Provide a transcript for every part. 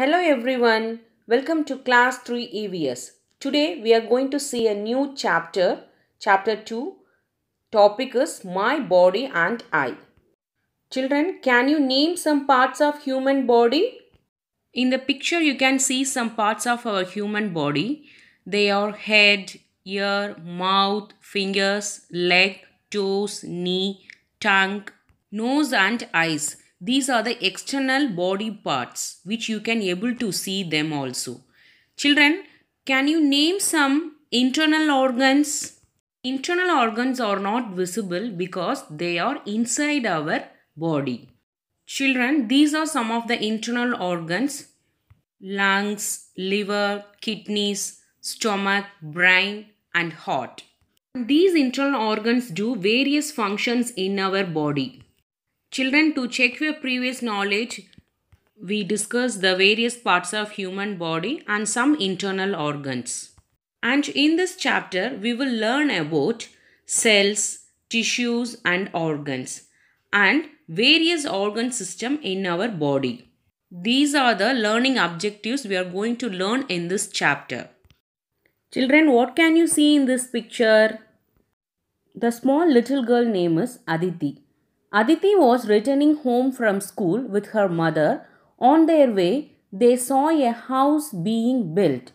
Hello everyone, welcome to class 3 EVS. Today we are going to see a new chapter, chapter 2. Topic is My Body and I. Children, can you name some parts of human body? In the picture you can see some parts of our human body. They are head, ear, mouth, fingers, leg, toes, knee, tongue, nose and eyes. These are the external body parts which you can able to see them also. Children, can you name some internal organs? Internal organs are not visible because they are inside our body. Children, these are some of the internal organs. Lungs, liver, kidneys, stomach, brain and heart. These internal organs do various functions in our body. Children, to check your previous knowledge, we discuss the various parts of human body and some internal organs. And in this chapter, we will learn about cells, tissues and organs and various organ system in our body. These are the learning objectives we are going to learn in this chapter. Children, what can you see in this picture? The small little girl name is Aditi. Aditi was returning home from school with her mother. On their way, they saw a house being built.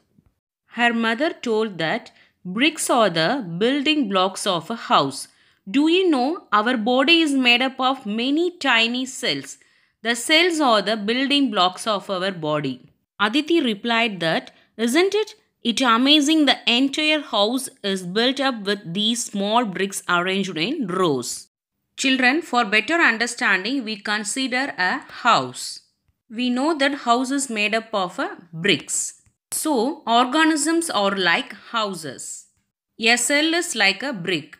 Her mother told that bricks are the building blocks of a house. Do you know our body is made up of many tiny cells? The cells are the building blocks of our body. Aditi replied that, Isn't it? It amazing the entire house is built up with these small bricks arranged in rows. Children, for better understanding, we consider a house. We know that house is made up of uh, bricks. So, organisms are like houses. A cell is like a brick.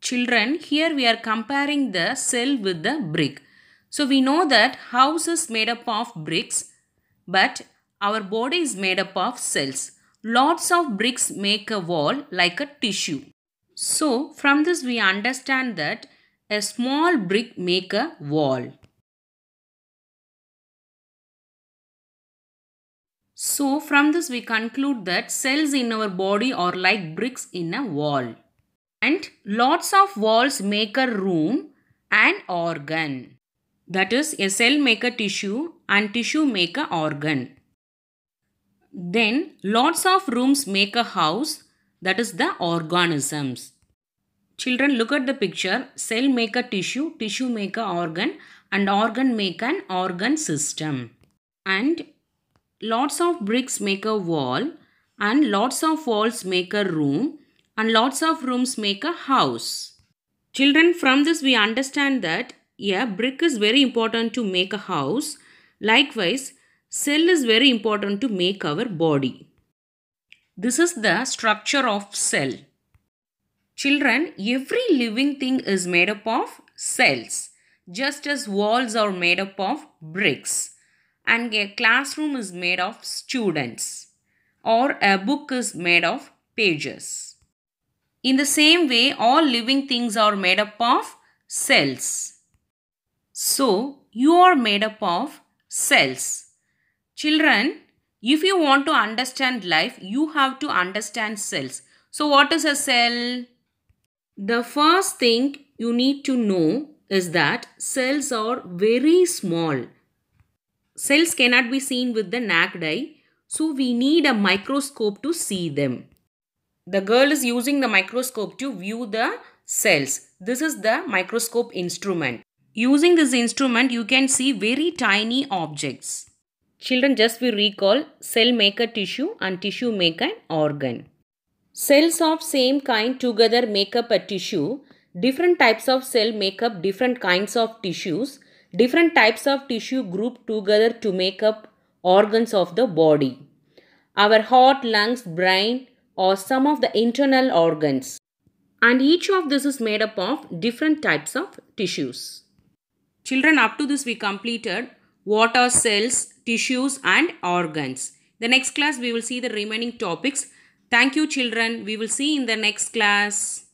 Children, here we are comparing the cell with the brick. So, we know that house is made up of bricks, but our body is made up of cells. Lots of bricks make a wall like a tissue. So, from this we understand that a small brick make a wall. So from this we conclude that cells in our body are like bricks in a wall. And lots of walls make a room and organ. That is a cell make a tissue and tissue make a organ. Then lots of rooms make a house that is the organisms. Children look at the picture. Cell make a tissue, tissue make a organ and organ make an organ system. And lots of bricks make a wall and lots of walls make a room and lots of rooms make a house. Children from this we understand that yeah brick is very important to make a house. Likewise cell is very important to make our body. This is the structure of cell. Children, every living thing is made up of cells, just as walls are made up of bricks, and a classroom is made of students, or a book is made of pages. In the same way, all living things are made up of cells. So, you are made up of cells. Children, if you want to understand life, you have to understand cells. So, what is a cell? The first thing you need to know is that cells are very small. Cells cannot be seen with the naked eye, so we need a microscope to see them. The girl is using the microscope to view the cells. This is the microscope instrument. Using this instrument, you can see very tiny objects. Children, just we recall cell maker tissue and tissue maker organ. Cells of same kind together make up a tissue. Different types of cell make up different kinds of tissues. Different types of tissue group together to make up organs of the body. Our heart, lungs, brain or some of the internal organs. And each of this is made up of different types of tissues. Children, up to this we completed what are cells, tissues and organs. The next class we will see the remaining topics. Thank you children. We will see in the next class.